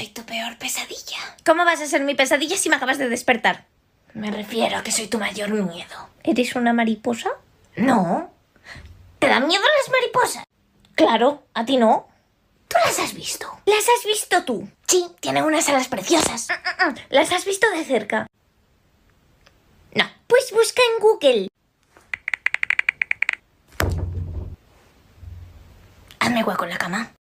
soy tu peor pesadilla. ¿Cómo vas a ser mi pesadilla si me acabas de despertar? Me refiero a que soy tu mayor miedo. ¿Eres una mariposa? No. ¿Te dan miedo las mariposas? Claro, a ti no. ¿Tú las has visto? ¿Las has visto tú? Sí, tienen unas alas preciosas. Mm, mm, mm. ¿Las has visto de cerca? No. Pues busca en Google. Hazme hueco con la cama.